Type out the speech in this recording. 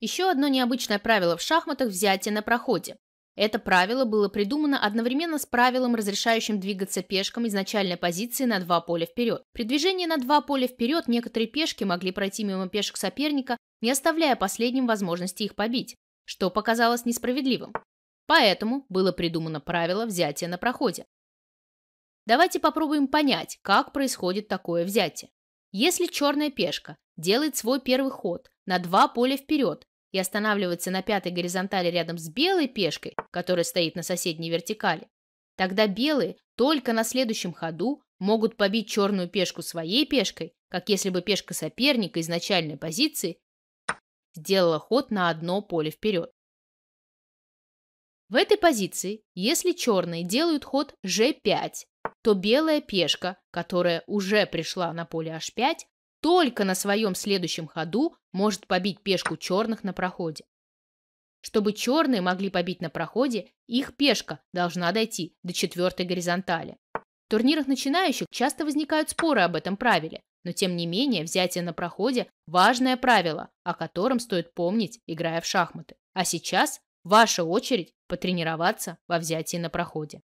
Еще одно необычное правило в шахматах – взятие на проходе. Это правило было придумано одновременно с правилом, разрешающим двигаться пешкам изначальной позиции на два поля вперед. При движении на два поля вперед некоторые пешки могли пройти мимо пешек соперника, не оставляя последним возможности их побить, что показалось несправедливым. Поэтому было придумано правило взятия на проходе. Давайте попробуем понять, как происходит такое взятие. Если черная пешка делает свой первый ход на два поля вперед, и останавливается на пятой горизонтали рядом с белой пешкой, которая стоит на соседней вертикали, тогда белые только на следующем ходу могут побить черную пешку своей пешкой, как если бы пешка соперника изначальной позиции сделала ход на одно поле вперед. В этой позиции, если черные делают ход g5, то белая пешка, которая уже пришла на поле h5, только на своем следующем ходу может побить пешку черных на проходе. Чтобы черные могли побить на проходе, их пешка должна дойти до четвертой горизонтали. В турнирах начинающих часто возникают споры об этом правиле, но тем не менее взятие на проходе – важное правило, о котором стоит помнить, играя в шахматы. А сейчас ваша очередь потренироваться во взятии на проходе.